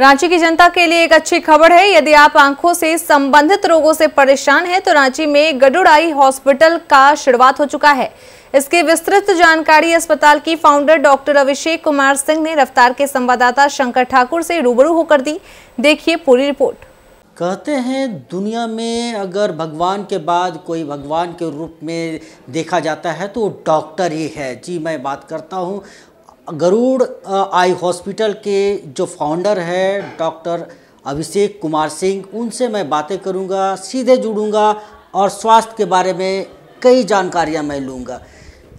रांची की जनता के लिए एक अच्छी खबर है यदि आप आंखों से संबंधित रोगों से परेशान हैं तो रांची में गडुड़ाई हॉस्पिटल का शुरुआत हो चुका है इसकी विस्तृत जानकारी अस्पताल की फाउंडर डॉक्टर अभिषेक कुमार सिंह ने रफ्तार के संवाददाता शंकर ठाकुर से रूबरू होकर दी देखिए पूरी रिपोर्ट कहते हैं दुनिया में अगर भगवान के बाद कोई भगवान के रूप में देखा जाता है तो डॉक्टर ही है जी मैं बात करता हूँ गरुड़ आई हॉस्पिटल के जो फाउंडर है डॉक्टर अभिषेक कुमार सिंह उनसे मैं बातें करूंगा सीधे जुड़ूंगा और स्वास्थ्य के बारे में कई जानकारियां मैं लूंगा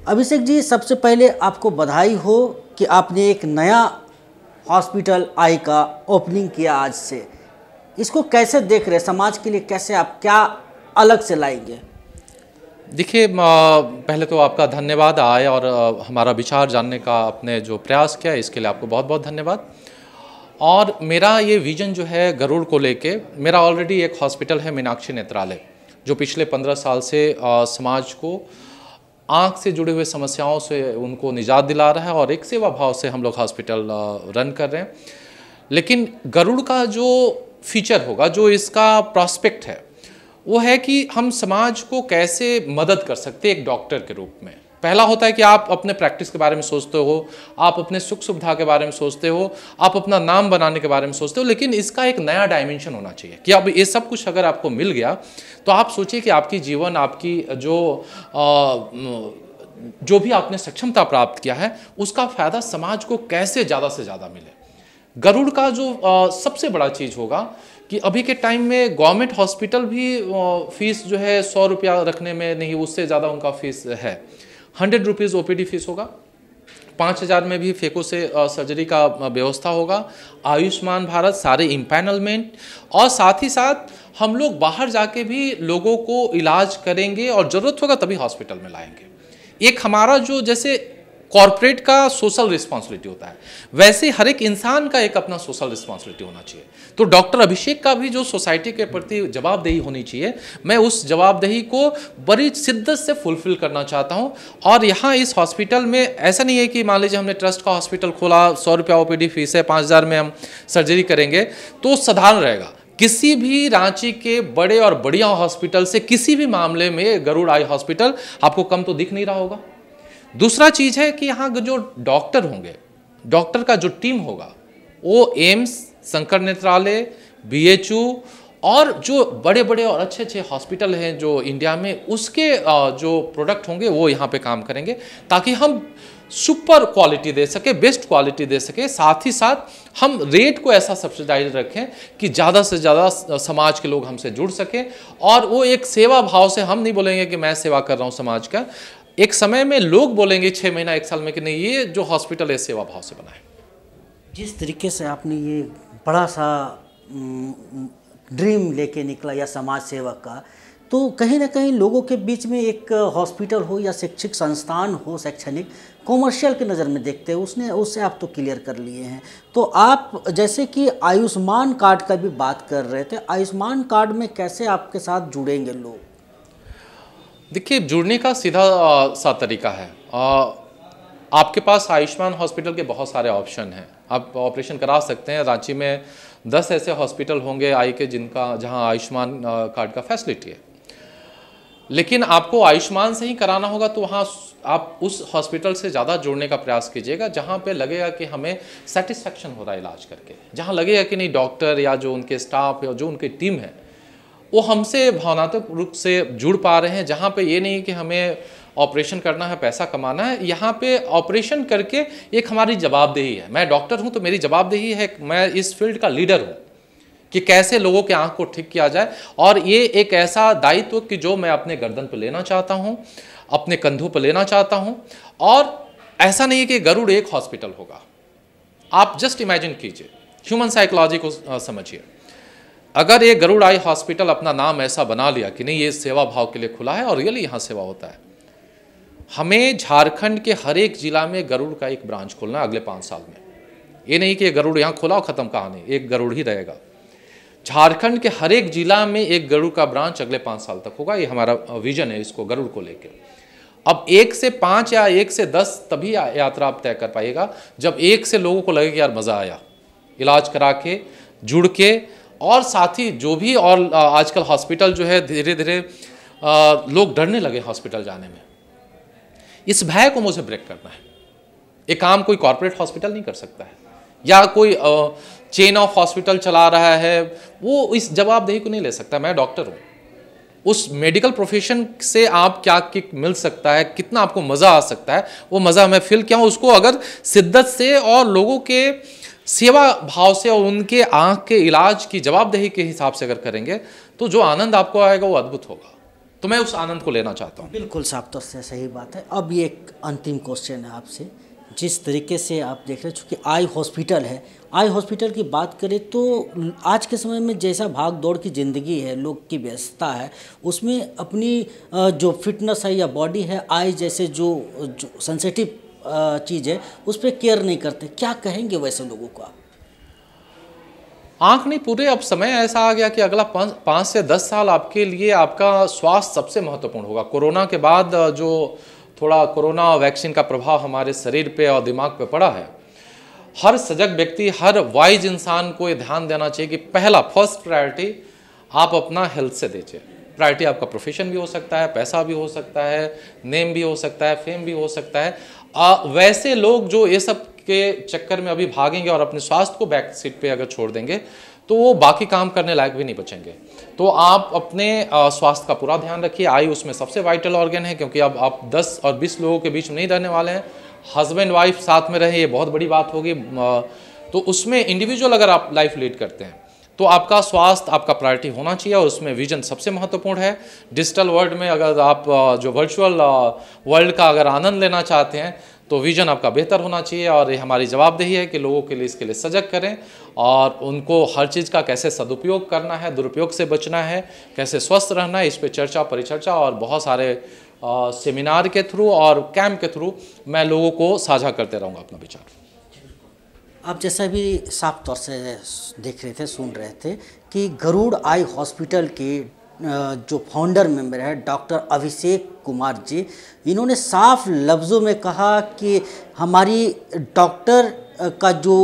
अभिषेक जी सबसे पहले आपको बधाई हो कि आपने एक नया हॉस्पिटल आई का ओपनिंग किया आज से इसको कैसे देख रहे समाज के लिए कैसे आप क्या अलग से लाएंगे देखिए पहले तो आपका धन्यवाद आए और हमारा विचार जानने का आपने जो प्रयास किया इसके लिए आपको बहुत बहुत धन्यवाद और मेरा ये विज़न जो है गरुड़ को लेके मेरा ऑलरेडी एक हॉस्पिटल है मीनाक्षी नेत्रालय जो पिछले पंद्रह साल से समाज को आँख से जुड़े हुए समस्याओं से उनको निजात दिला रहा है और एक सेवा भाव से हम लोग हॉस्पिटल रन कर रहे हैं लेकिन गरुड़ का जो फीचर होगा जो इसका प्रॉस्पेक्ट है वो है कि हम समाज को कैसे मदद कर सकते एक डॉक्टर के रूप में पहला होता है कि आप अपने प्रैक्टिस के बारे में सोचते हो आप अपने सुख सुविधा के बारे में सोचते हो आप अपना नाम बनाने के बारे में सोचते हो लेकिन इसका एक नया डायमेंशन होना चाहिए कि अब ये सब कुछ अगर आपको मिल गया तो आप सोचिए कि आपकी जीवन आपकी जो आ, जो भी आपने सक्षमता प्राप्त किया है उसका फ़ायदा समाज को कैसे ज़्यादा से ज़्यादा मिले गरुड़ का जो आ, सबसे बड़ा चीज़ होगा कि अभी के टाइम में गवर्नमेंट हॉस्पिटल भी फीस जो है सौ रुपया रखने में नहीं उससे ज़्यादा उनका फीस है हंड्रेड रुपीज़ ओ फीस होगा पाँच हज़ार में भी फेको से सर्जरी का व्यवस्था होगा आयुष्मान भारत सारे इम्पैनलमेंट और साथ ही साथ हम लोग बाहर जाके भी लोगों को इलाज करेंगे और ज़रूरत होगा तभी हॉस्पिटल में लाएंगे एक हमारा जो जैसे कॉरपोरेट का सोशल रिस्पॉन्सिबिलिटी होता है वैसे हर एक इंसान का एक अपना सोशल रिस्पॉन्सिबिलिटी होना चाहिए तो डॉक्टर अभिषेक का भी जो सोसाइटी के प्रति जवाबदेही होनी चाहिए मैं उस जवाबदेही को बड़ी शिद्दत से फुलफिल करना चाहता हूँ और यहाँ इस हॉस्पिटल में ऐसा नहीं है कि मान लीजिए हमने ट्रस्ट का हॉस्पिटल खोला सौ रुपया ओ फीस है पाँच में हम सर्जरी करेंगे तो साधारण रहेगा किसी भी रांची के बड़े और बढ़िया हॉस्पिटल से किसी भी मामले में गरुड़ आई हॉस्पिटल आपको कम तो दिख नहीं रहा होगा दूसरा चीज़ है कि यहाँ जो डॉक्टर होंगे डॉक्टर का जो टीम होगा वो एम्स शंकर नेत्रालय बी और जो बड़े बड़े और अच्छे अच्छे हॉस्पिटल हैं जो इंडिया में उसके जो प्रोडक्ट होंगे वो यहाँ पे काम करेंगे ताकि हम सुपर क्वालिटी दे सके बेस्ट क्वालिटी दे सके साथ ही साथ हम रेट को ऐसा सब्सिडाइज रखें कि ज़्यादा से ज़्यादा समाज के लोग हमसे जुड़ सकें और वो एक सेवा भाव से हम नहीं बोलेंगे कि मैं सेवा कर रहा हूँ समाज का एक समय में लोग बोलेंगे छः महीना एक साल में कि नहीं ये जो हॉस्पिटल है सेवा भाव से बना है जिस तरीके से आपने ये बड़ा सा ड्रीम लेके निकला या समाज सेवा का तो कहीं ना कहीं लोगों के बीच में एक हॉस्पिटल हो या शैक्षिक संस्थान हो शैक्षणिक कॉमर्शियल की नज़र में देखते हैं उसने उससे आप तो क्लियर कर लिए हैं तो आप जैसे कि आयुष्मान कार्ड का भी बात कर रहे थे आयुष्मान कार्ड में कैसे आपके साथ जुड़ेंगे लोग देखिए जुड़ने का सीधा सा तरीका है आ, आपके पास आयुष्मान हॉस्पिटल के बहुत सारे ऑप्शन हैं आप ऑपरेशन करा सकते हैं रांची में दस ऐसे हॉस्पिटल होंगे आई के जिनका जहां आयुष्मान कार्ड का फैसिलिटी है लेकिन आपको आयुष्मान से ही कराना होगा तो वहाँ आप उस हॉस्पिटल से ज़्यादा जुड़ने का प्रयास कीजिएगा जहाँ पे लगेगा कि हमें सेटिस्फेक्शन हो रहा है इलाज करके जहाँ लगेगा कि नहीं डॉक्टर या जो उनके स्टाफ या जो उनकी टीम है वो हमसे भावनात्मक रूप से जुड़ पा रहे हैं जहाँ पे ये नहीं कि हमें ऑपरेशन करना है पैसा कमाना है यहाँ पे ऑपरेशन करके एक हमारी जवाबदेही है मैं डॉक्टर हूँ तो मेरी जवाबदेही है मैं इस फील्ड का लीडर हूँ कि कैसे लोगों के आँख को ठीक किया जाए और ये एक ऐसा दायित्व कि जो मैं अपने गर्दन पर लेना चाहता हूँ अपने कंधों पर लेना चाहता हूँ और ऐसा नहीं है कि गरुड़ एक हॉस्पिटल होगा आप जस्ट इमेजिन कीजिए ह्यूमन साइकोलॉजी को समझिए अगर ये गरुड़ आई हॉस्पिटल अपना नाम ऐसा बना लिया कि नहीं ये सेवा भाव के लिए खुला है और रियली यहाँ सेवा होता है हमें झारखंड के हर एक जिला में गरुड़ का एक ब्रांच खोलना है अगले पाँच साल में ये नहीं कि गरुड़ यहाँ खुला और ख़त्म कहानी एक गरुड़ ही रहेगा झारखंड के हर एक जिला में एक गरुड़ का ब्रांच अगले पाँच साल तक होगा ये हमारा विजन है इसको गरुड़ को लेकर अब एक से पाँच या एक से दस तभी यात्रा आप तय कर पाएगा जब एक से लोगों को लगेगा यार मज़ा आया इलाज करा के जुड़ के और साथ ही जो भी और आजकल हॉस्पिटल जो है धीरे धीरे लोग डरने लगे हॉस्पिटल जाने में इस भय को मुझे ब्रेक करना है ये काम कोई कॉरपोरेट हॉस्पिटल नहीं कर सकता है या कोई चेन ऑफ हॉस्पिटल चला रहा है वो इस जवाबदेही को नहीं ले सकता मैं डॉक्टर हूँ उस मेडिकल प्रोफेशन से आप क्या कि मिल सकता है कितना आपको मज़ा आ सकता है वो मज़ा मैं फील किया हूँ उसको अगर शिद्दत से और लोगों के सेवा भाव से और उनके आँख के इलाज की जवाबदेही के हिसाब से अगर करेंगे तो जो आनंद आपको आएगा वो अद्भुत होगा तो मैं उस आनंद को लेना चाहता हूँ बिल्कुल साफ तौर से सही बात है अब ये एक अंतिम क्वेश्चन है आपसे जिस तरीके से आप देख रहे हैं चूँकि आई हॉस्पिटल है आई हॉस्पिटल की बात करें तो आज के समय में जैसा भाग दौड़ की ज़िंदगी है लोग की व्यस्तता है उसमें अपनी जो फिटनेस है या बॉडी है आई जैसे जो, जो सेंसिटिव चीज़ है उस पर केयर नहीं करते क्या कहेंगे वैसे लोगों को आप आंख नहीं पूरे अब समय ऐसा आ गया कि अगला पाँच पाँच से दस साल आपके लिए आपका स्वास्थ्य सबसे महत्वपूर्ण होगा कोरोना के बाद जो थोड़ा कोरोना वैक्सीन का प्रभाव हमारे शरीर पे और दिमाग पे पड़ा है हर सजग व्यक्ति हर वाइज इंसान को ये ध्यान देना चाहिए कि पहला फर्स्ट प्रायोरिटी आप अपना हेल्थ से दीजिए प्रायोरिटी आपका प्रोफेशन भी हो सकता है पैसा भी हो सकता है नेम भी हो सकता है फेम भी हो सकता है आ, वैसे लोग जो ये सब के चक्कर में अभी भागेंगे और अपने स्वास्थ्य को बैक सीट पे अगर छोड़ देंगे तो वो बाकी काम करने लायक भी नहीं बचेंगे तो आप अपने स्वास्थ्य का पूरा ध्यान रखिए आई उसमें सबसे वाइटल ऑर्गन है क्योंकि अब आप 10 और 20 लोगों के बीच में नहीं रहने वाले हैं हस्बैंड वाइफ साथ में रहे ये बहुत बड़ी बात होगी तो उसमें इंडिविजुअल अगर आप लाइफ लीड करते हैं तो आपका स्वास्थ्य आपका प्रायोरिटी होना चाहिए और उसमें विजन सबसे महत्वपूर्ण है डिजिटल वर्ल्ड में अगर आप जो वर्चुअल वर्ल्ड का अगर आनंद लेना चाहते हैं तो विजन आपका बेहतर होना चाहिए और ये हमारी जवाबदेही है कि लोगों के लिए इसके लिए सजग करें और उनको हर चीज़ का कैसे सदुपयोग करना है दुरुपयोग से बचना है कैसे स्वस्थ रहना है इस पर चर्चा परिचर्चा और बहुत सारे सेमिनार के थ्रू और कैंप के थ्रू मैं लोगों को साझा करते रहूँगा अपना विचार आप जैसा भी साफ तौर से देख रहे थे सुन रहे थे कि गरुड़ आई हॉस्पिटल के जो फाउंडर मेंबर है डॉक्टर अभिषेक कुमार जी इन्होंने साफ लफ्ज़ों में कहा कि हमारी डॉक्टर का जो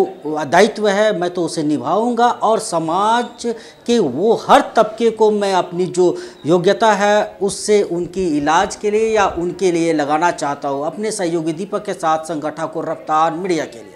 दायित्व है मैं तो उसे निभाऊंगा और समाज के वो हर तबके को मैं अपनी जो योग्यता है उससे उनकी इलाज के लिए या उनके लिए लगाना चाहता हूँ अपने सहयोगी दीपक के साथ संगठन को रफ्तार मीडिया के लिए